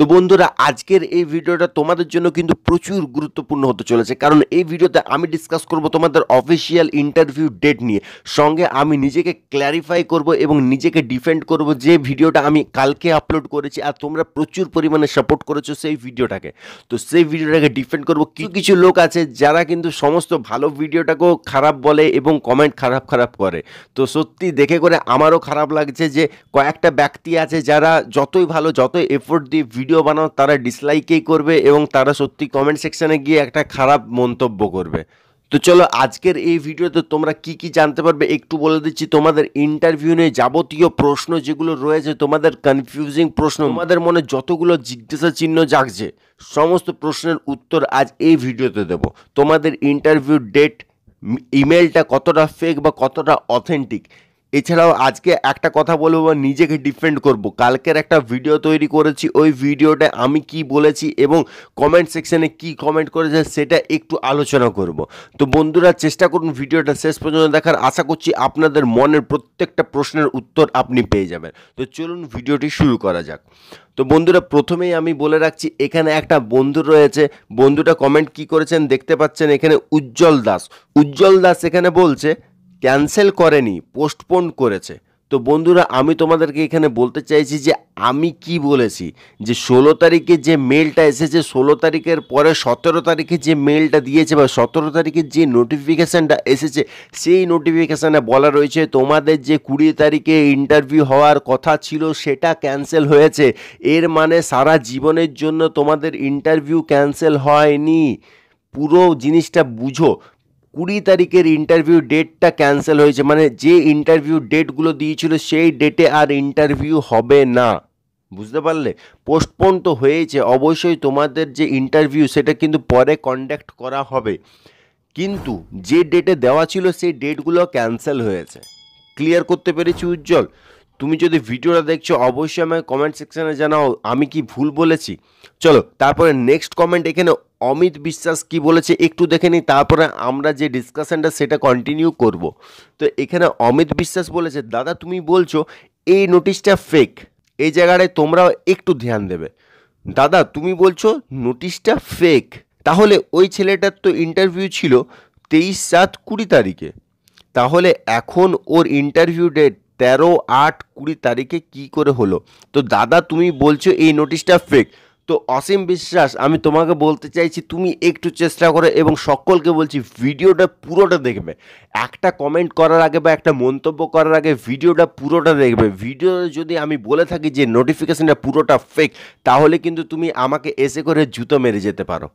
তো বন্ধুরা আজকের এই ভিডিওটা তোমাদের জন্য কিন্তু প্রচুর গুরুত্বপূর্ণ হতে চলেছে কারণ এই ভিডিওতে আমি ডিসকাস করব তোমাদের অফিসিয়াল ইন্টারভিউ ডেট নিয়ে সঙ্গে আমি নিজেকে ক্ল্যারিফাই করব এবং নিজেকে ডিফেন্ড করব যে ভিডিওটা আমি কালকে আপলোড করেছি আর তোমরা প্রচুর পরিমাণে সাপোর্ট করেছো সেই ভিডিওটাকে তো সেই ভিডিওটাকে ডিফেন্ড করব কিছু কিছু লোক আছে যারা কিন্তু সমস্ত ভালো ভিডিওটাকেও খারাপ বলে এবং কমেন্ট খারাপ খারাপ করে তো সত্যি দেখে করে আমারও খারাপ লাগছে যে কয়েকটা ব্যক্তি আছে যারা যতই ভালো যতই এফোর্ট দিয়ে ভিডিও বানাও তারা ডিসলাইকেই করবে এবং তারা সত্যি কমেন্ট সেকশানে গিয়ে একটা খারাপ মন্তব্য করবে তো চলো আজকের এই ভিডিওতে তোমরা কি কি জানতে পারবে একটু বলে দিচ্ছি তোমাদের ইন্টারভিউ নিয়ে যাবতীয় প্রশ্ন যেগুলো রয়েছে তোমাদের কনফিউজিং প্রশ্ন তোমাদের মনে যতগুলো জিজ্ঞাসা চিহ্ন জাগছে সমস্ত প্রশ্নের উত্তর আজ এই ভিডিওতে দেব তোমাদের ইন্টারভিউ ডেট ইমেলটা কতটা ফেক বা কতটা অথেন্টিক এছাড়াও আজকে একটা কথা বলবো বা নিজেকে ডিফেন্ড করব কালকের একটা ভিডিও তৈরি করেছি ওই ভিডিওটা আমি কি বলেছি এবং কমেন্ট সেকশানে কি কমেন্ট করেছে সেটা একটু আলোচনা করব তো বন্ধুরা চেষ্টা করুন ভিডিওটা শেষ পর্যন্ত দেখার আশা করছি আপনাদের মনের প্রত্যেকটা প্রশ্নের উত্তর আপনি পেয়ে যাবেন তো চলুন ভিডিওটি শুরু করা যাক তো বন্ধুরা প্রথমেই আমি বলে রাখছি এখানে একটা বন্ধু রয়েছে বন্ধুটা কমেন্ট কি করেছেন দেখতে পাচ্ছেন এখানে উজ্জ্বল দাস উজ্জ্বল দাস এখানে বলছে ক্যান্সেল করেনি পোস্টপোন করেছে তো বন্ধুরা আমি তোমাদেরকে এখানে বলতে চাইছি যে আমি কি বলেছি যে ষোলো তারিখে যে মেলটা এসেছে ষোলো তারিখের পরে সতেরো তারিখে যে মেলটা দিয়েছে বা সতেরো তারিখে যে নোটিফিকেশানটা এসেছে সেই নোটিফিকেশানে বলা রয়েছে তোমাদের যে কুড়ি তারিখে ইন্টারভিউ হওয়ার কথা ছিল সেটা ক্যান্সেল হয়েছে এর মানে সারা জীবনের জন্য তোমাদের ইন্টারভিউ ক্যান্সেল হয়নি পুরো জিনিসটা বুঝো কুড়ি তারিখের ইন্টারভিউ ডেটটা ক্যান্সেল হয়েছে মানে যে ইন্টারভিউ ডেটগুলো দিয়েছিল সেই ডেটে আর ইন্টারভিউ হবে না বুঝতে পারলে পোস্টপোন তো হয়েছে অবশ্যই তোমাদের যে ইন্টারভিউ সেটা কিন্তু পরে কন্ডাক্ট করা হবে কিন্তু যে ডেটে দেওয়া ছিল সেই ডেটগুলো ক্যান্সেল হয়েছে ক্লিয়ার করতে পেরেছি উজ্জ্বল তুমি যদি ভিডিওটা দেখছো অবশ্যই আমাকে কমেন্ট সেকশানে জানাও আমি কি ভুল বলেছি চলো তারপরে নেক্সট কমেন্ট এখানে অমিত বিশ্বাস কি বলেছে একটু দেখে নিই তারপরে আমরা যে ডিসকাশানটা সেটা কন্টিনিউ করব তো এখানে অমিত বিশ্বাস বলেছে দাদা তুমি বলছো এই নোটিশটা ফেক এই জায়গাটায় তোমরাও একটু ধ্যান দেবে দাদা তুমি বলছো নোটিশটা ফেক তাহলে ওই ছেলেটার তো ইন্টারভিউ ছিল তেইশ সাত কুড়ি তারিখে তাহলে এখন ওর ইন্টারভিউ ডেট তেরো আট কুড়ি তারিখে কি করে হলো তো দাদা তুমি বলছো এই নোটিশটা ফেক তো অসীম বিশ্বাস আমি তোমাকে বলতে চাইছি তুমি একটু চেষ্টা করো এবং সকলকে বলছি ভিডিওটা পুরোটা দেখবে একটা কমেন্ট করার আগে বা একটা মন্তব্য করার আগে ভিডিওটা পুরোটা দেখবে ভিডিও যদি আমি বলে থাকি যে নোটিফিকেশানটা পুরোটা ফেক তাহলে কিন্তু তুমি আমাকে এসে করে জুতো মেরে যেতে পারো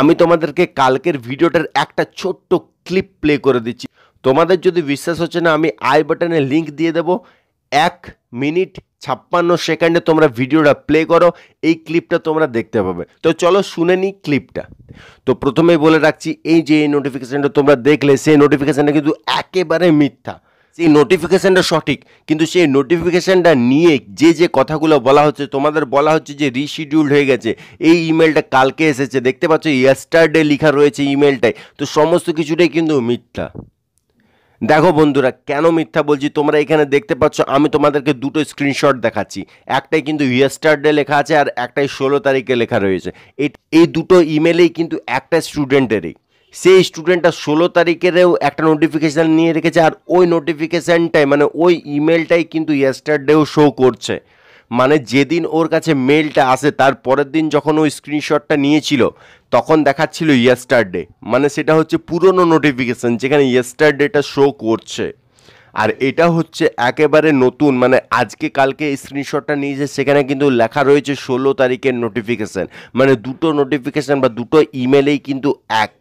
আমি তোমাদেরকে কালকের ভিডিওটার একটা ছোট্ট ক্লিপ প্লে করে দিচ্ছি তোমাদের যদি বিশ্বাস হচ্ছে না আমি আই বাটনে লিঙ্ক দিয়ে দেবো এক মিনিট ছাপ্পান্ন সেকেন্ডে তোমরা ভিডিওটা প্লে করো এই ক্লিপটা তোমরা দেখতে পাবে তো চলো শুনে নিই ক্লিপটা তো প্রথমেই বলে রাখছি এই যে এই নোটিফিকেশানটা তোমরা দেখলে সেই নোটিফিকেশানটা কিন্তু একেবারে মিথ্যা সেই নোটিফিকেশানটা সঠিক কিন্তু সেই নোটিফিকেশানটা নিয়ে যে যে কথাগুলো বলা হচ্ছে তোমাদের বলা হচ্ছে যে রিশিডিউল হয়ে গেছে এই ইমেলটা কালকে এসেছে দেখতে পাচ্ছ ইয়াস্টারডে লেখা রয়েছে ইমেলটায় তো সমস্ত কিছুটাই কিন্তু মিথ্যা দেখো বন্ধুরা কেন মিথ্যা বলছি তোমরা এখানে দেখতে পাচ্ছ আমি তোমাদেরকে দুটো স্ক্রিনশট দেখাচ্ছি একটাই কিন্তু ইয়েস্টারডে লেখা আছে আর একটাই ষোলো তারিখে লেখা রয়েছে এই দুটো ইমেলেই কিন্তু একটা স্টুডেন্টেরই সেই স্টুডেন্টটা ষোলো তারিখেরও একটা নোটিফিকেশান নিয়ে রেখেছে আর ওই নোটিফিকেশানটাই মানে ওই ইমেলটাই কিন্তু ইয়েস্টারডেও শো করছে মানে যেদিন ওর কাছে মেলটা আসে তার পরের দিন যখন ও স্ক্রিনশটটা নিয়েছিল তখন দেখাচ্ছিল ইয়েস্টারডে মানে সেটা হচ্ছে পুরনো নোটিফিকেশান যেখানে ইয়েস্টারডেটা শো করছে আর এটা হচ্ছে একেবারে নতুন মানে আজকে কালকে স্ক্রিনশটটা নিয়েছে সেখানে কিন্তু লেখা রয়েছে ষোলো তারিখের নোটিফিকেশান মানে দুটো নোটিফিকেশান বা দুটো ইমেলেই কিন্তু এক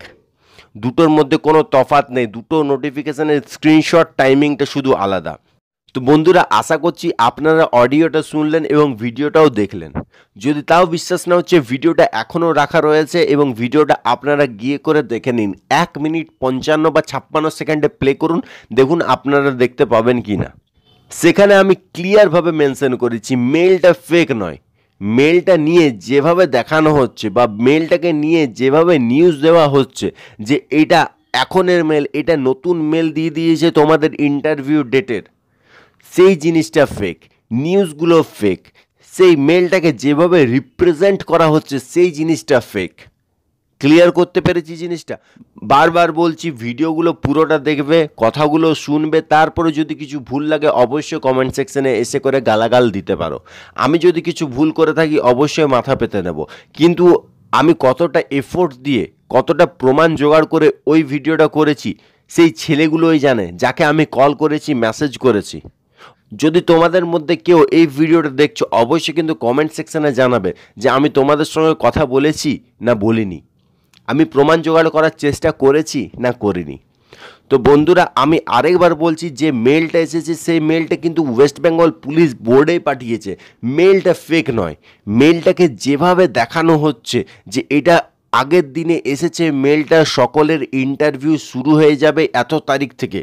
দুটোর মধ্যে কোনো তফাত নেই দুটো নোটিফিকেশানের স্ক্রিনশট টাইমিংটা শুধু আলাদা তো বন্ধুরা আশা করছি আপনারা অডিওটা শুনলেন এবং ভিডিওটাও দেখলেন যদি তাও বিশ্বাস না হচ্ছে ভিডিওটা এখনও রাখা রয়েছে এবং ভিডিওটা আপনারা গিয়ে করে দেখে নিন এক মিনিট পঞ্চান্ন বা ছাপ্পান্ন সেকেন্ডে প্লে করুন দেখুন আপনারা দেখতে পাবেন কি না সেখানে আমি ক্লিয়ারভাবে মেনশন করেছি মেলটা ফেক নয় মেলটা নিয়ে যেভাবে দেখানো হচ্ছে বা মেলটাকে নিয়ে যেভাবে নিউজ দেওয়া হচ্ছে যে এটা এখনের মেল এটা নতুন মেল দিয়ে দিয়েছে তোমাদের ইন্টারভিউ ডেটের সেই জিনিসটা ফেক নিউজগুলো ফেক সেই মেলটাকে যেভাবে রিপ্রেজেন্ট করা হচ্ছে সেই জিনিসটা ফেক ক্লিয়ার করতে পেরেছি জিনিসটা বারবার বলছি ভিডিওগুলো পুরোটা দেখবে কথাগুলো শুনবে তারপরে যদি কিছু ভুল লাগে অবশ্যই কমেন্ট সেকশনে এসে করে গালাগাল দিতে পারো আমি যদি কিছু ভুল করে থাকি অবশ্যই মাথা পেতে নেব কিন্তু আমি কতটা এফোর্ট দিয়ে কতটা প্রমাণ জোগাড় করে ওই ভিডিওটা করেছি সেই ছেলেগুলোই জানে যাকে আমি কল করেছি মেসেজ করেছি যদি তোমাদের মধ্যে কেউ এই ভিডিওটা দেখছো অবশ্যই কিন্তু কমেন্ট সেকশানে জানাবে যে আমি তোমাদের সঙ্গে কথা বলেছি না বলিনি আমি প্রমাণ জোগাড় করার চেষ্টা করেছি না করিনি তো বন্ধুরা আমি আরেকবার বলছি যে মেলটা এসেছে সেই মেলটা কিন্তু ওয়েস্ট বেঙ্গল পুলিশ বোর্ডেই পাঠিয়েছে মেলটা ফেক নয় মেলটাকে যেভাবে দেখানো হচ্ছে যে এটা আগের দিনে এসেছে মেলটা সকলের ইন্টারভিউ শুরু হয়ে যাবে এত তারিখ থেকে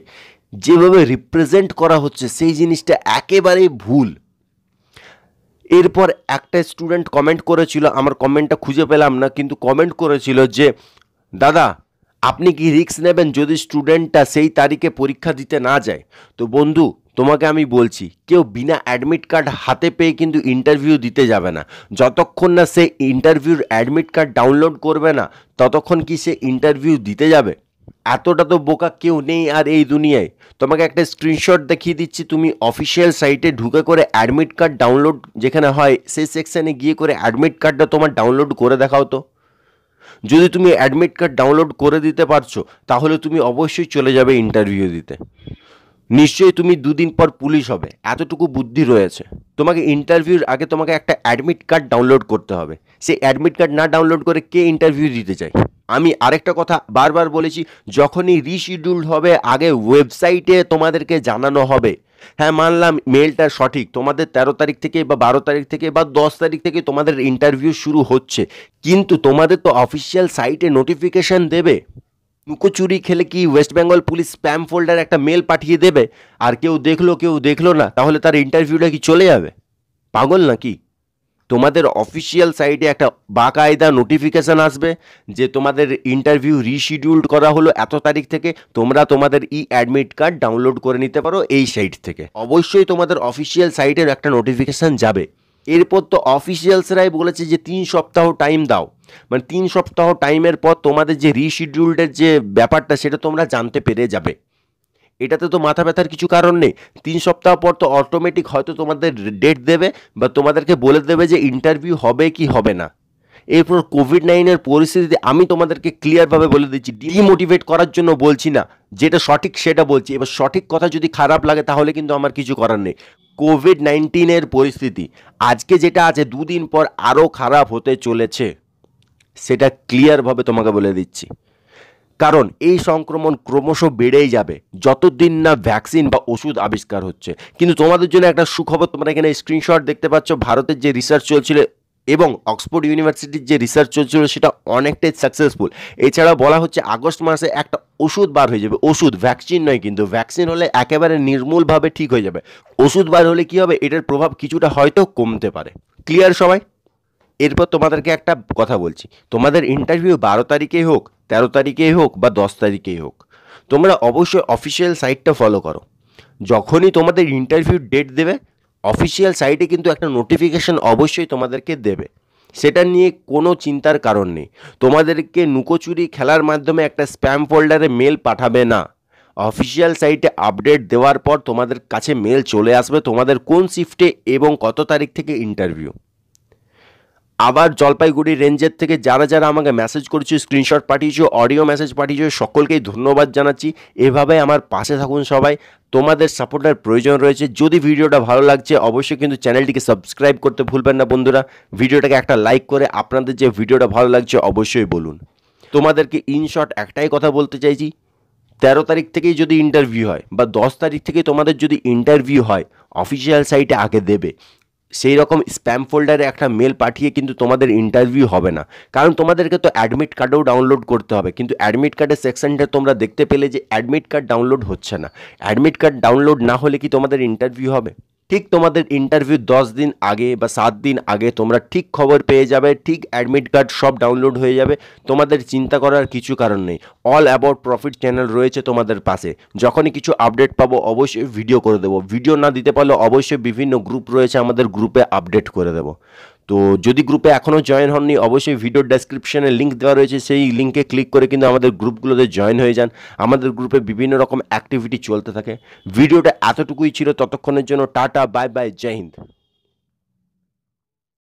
যেভাবে রিপ্রেজেন্ট করা হচ্ছে সেই জিনিসটা একেবারেই ভুল এরপর একটা স্টুডেন্ট কমেন্ট করেছিল আমার কমেন্টটা খুঁজে পেলাম না কিন্তু কমেন্ট করেছিল যে দাদা আপনি কি রিস্ক নেবেন যদি স্টুডেন্টটা সেই তারিখে পরীক্ষা দিতে না যায় তো বন্ধু তোমাকে আমি বলছি কেউ বিনা অ্যাডমিট কার্ড হাতে পেয়ে কিন্তু ইন্টারভিউ দিতে যাবে না যতক্ষণ না সে ইন্টারভিউর অ্যাডমিট কার্ড ডাউনলোড করবে না ততক্ষণ কি সে ইন্টারভিউ দিতে যাবে এতটা তো বোকা কেউ নেই আর এই দুনিয়ায় তোমাকে একটা স্ক্রিনশট দেখিয়ে দিচ্ছি তুমি অফিসিয়াল সাইটে ঢুকে করে অ্যাডমিট কার্ড ডাউনলোড যেখানে হয় সেই সেকশানে গিয়ে করে অ্যাডমিট কার্ডটা তোমার ডাউনলোড করে দেখাও তো যদি তুমি অ্যাডমিট কার্ড ডাউনলোড করে দিতে পারছো তাহলে তুমি অবশ্যই চলে যাবে ইন্টারভিউ দিতে নিশ্চয়ই তুমি দুদিন পর পুলিশ হবে এতটুকু বুদ্ধি রয়েছে তোমাকে ইন্টারভিউর আগে তোমাকে একটা অ্যাডমিট কার্ড ডাউনলোড করতে হবে সেই অ্যাডমিট কার্ড না ডাউনলোড করে কে ইন্টারভিউ দিতে চায় আমি আরেকটা কথা বারবার বলেছি যখনই রিশিডিউল হবে আগে ওয়েবসাইটে তোমাদেরকে জানানো হবে হ্যাঁ মানলাম মেলটা সঠিক তোমাদের তেরো তারিখ থেকে বা বারো তারিখ থেকে বা দশ তারিখ থেকে তোমাদের ইন্টারভিউ শুরু হচ্ছে কিন্তু তোমাদের তো অফিসিয়াল সাইটে নোটিফিকেশান দেবে লুকোচুরি খেলে কি West Bengal police spam folder একটা মেল পাঠিয়ে দেবে আর কেউ দেখলো কেউ দেখলো না তাহলে তার ইন্টারভিউটা কি চলে যাবে পাগল নাকি তোমাদের অফিসিয়াল সাইটে একটা বাকায়দা নোটিফিকেশান আসবে যে তোমাদের ইন্টারভিউ রিশিডিউল্ড করা হলো এত তারিখ থেকে তোমরা তোমাদের ই অ্যাডমিট কার্ড ডাউনলোড করে নিতে পারো এই সাইট থেকে অবশ্যই তোমাদের অফিসিয়াল সাইটের একটা নোটিফিকেশান যাবে এরপর তো অফিসিয়ালসরাই বলেছে যে তিন সপ্তাহ টাইম দাও মানে তিন সপ্তাহ টাইমের পর তোমাদের যে রিশিডিউল্ডের যে ব্যাপারটা সেটা তোমরা জানতে পেরে যাবে এটাতে তো মাথা ব্যথার কিছু কারণ নেই তিন সপ্তাহ পর তো অটোমেটিক হয়তো তোমাদের ডেট দেবে বা তোমাদেরকে বলে দেবে যে ইন্টারভিউ হবে কি হবে না এরপর কোভিড নাইনের পরিস্থিতিতে আমি তোমাদেরকে ক্লিয়ারভাবে বলে দিচ্ছি ডিমোটিভেট করার জন্য বলছি না যেটা সঠিক সেটা বলছি এবার সঠিক কথা যদি খারাপ লাগে তাহলে কিন্তু আমার কিছু করার নেই কোভিড নাইন্টিনের পরিস্থিতি আজকে যেটা আছে দুদিন পর আরও খারাপ হতে চলেছে সেটা ক্লিয়ারভাবে তোমাকে বলে দিচ্ছি কারণ এই সংক্রমণ ক্রমশ বেড়েই যাবে যতদিন না ভ্যাকসিন বা ওষুধ আবিষ্কার হচ্ছে কিন্তু তোমাদের জন্য একটা সুখবর তোমরা এখানে স্ক্রিনশট দেখতে পাচ্ছ ভারতের যে রিসার্চ চলছিল এবং অক্সফোর্ড ইউনিভার্সিটির যে রিসার্চ চলছিল সেটা অনেকটাই সাকসেসফুল এছাড়া বলা হচ্ছে আগস্ট মাসে একটা ওষুধ বার হয়ে যাবে ওষুধ ভ্যাকসিন নয় কিন্তু ভ্যাকসিন হলে একেবারে নির্মূলভাবে ঠিক হয়ে যাবে ওষুধ বার হলে কী হবে এটার প্রভাব কিছুটা হয়তো কমতে পারে ক্লিয়ার সবাই এরপর তোমাদেরকে একটা কথা বলছি তোমাদের ইন্টারভিউ বারো তারিখে হোক তেরো তারিখেই হোক বা দশ তারিখেই হোক তোমরা অবশ্যই অফিসিয়াল সাইটটা ফলো করো যখনই তোমাদের ইন্টারভিউ ডেট দেবে অফিসিয়াল সাইটে কিন্তু একটা নোটিফিকেশান অবশ্যই তোমাদেরকে দেবে সেটা নিয়ে কোনো চিন্তার কারণ নেই তোমাদেরকে নুকোচুরি খেলার মাধ্যমে একটা স্প্যাম ফোল্ডারে মেল পাঠাবে না অফিসিয়াল সাইটে আপডেট দেওয়ার পর তোমাদের কাছে মেল চলে আসবে তোমাদের কোন শিফটে এবং কত তারিখ থেকে ইন্টারভিউ আবার জলপাইগুড়ি রেঞ্জের থেকে যারা যারা আমাকে মেসেজ করেছো স্ক্রিনশট পাঠিয়েছো অডিও মেসেজ পাঠিয়েছো সকলকেই ধন্যবাদ জানাচ্ছি এভাবে আমার পাশে থাকুন সবাই তোমাদের সাপোর্টের প্রয়োজন রয়েছে যদি ভিডিওটা ভালো লাগছে অবশ্যই কিন্তু চ্যানেলটিকে সাবস্ক্রাইব করতে ভুলবেন না বন্ধুরা ভিডিওটাকে একটা লাইক করে আপনাদের যে ভিডিওটা ভালো লাগছে অবশ্যই বলুন তোমাদেরকে ইনশর্ট একটাই কথা বলতে চাইছি তেরো তারিখ থেকেই যদি ইন্টারভিউ হয় বা দশ তারিখ থেকে তোমাদের যদি ইন্টারভিউ হয় অফিসিয়াল সাইটে আগে দেবে সেই রকম স্প্যাম ফোল্ডারে একটা মেল পাঠিয়ে কিন্তু তোমাদের ইন্টারভিউ হবে না কারণ তোমাদেরকে তো অ্যাডমিট কার্ডও ডাউনলোড করতে হবে কিন্তু অ্যাডমিট কার্ডের সেকশনটা তোমরা দেখতে পেলে যে অ্যাডমিট কার্ড ডাউনলোড হচ্ছে না অ্যাডমিট কার্ড ডাউনলোড না হলে কি তোমাদের ইন্টারভিউ হবে ঠিক তোমাদের ইন্টারভিউ দশ দিন আগে বা সাত দিন আগে তোমরা ঠিক খবর পেয়ে যাবে ঠিক অ্যাডমিট কার্ড সব ডাউনলোড হয়ে যাবে তোমাদের চিন্তা করার কিছু কারণ নেই অল অ্যাবাউট প্রফিট চ্যানেল রয়েছে তোমাদের পাশে যখনই কিছু আপডেট পাবো অবশ্যই ভিডিও করে দেবো ভিডিও না দিতে পারলে অবশ্যই বিভিন্ন গ্রুপ রয়েছে আমাদের গ্রুপে আপডেট করে দেবো তো যদি গ্রুপে এখনও জয়েন হননি অবশ্যই ভিডিও ডেসক্রিপশানে লিঙ্ক দেওয়া রয়েছে সেই লিঙ্কে ক্লিক করে কিন্তু আমাদের গ্রুপগুলোতে জয়েন হয়ে যান আমাদের গ্রুপে বিভিন্ন রকম অ্যাক্টিভিটি চলতে থাকে ভিডিওটা এতটুকুই ছিল ততক্ষণের জন্য টাটা বাই বাই জয় হিন্দ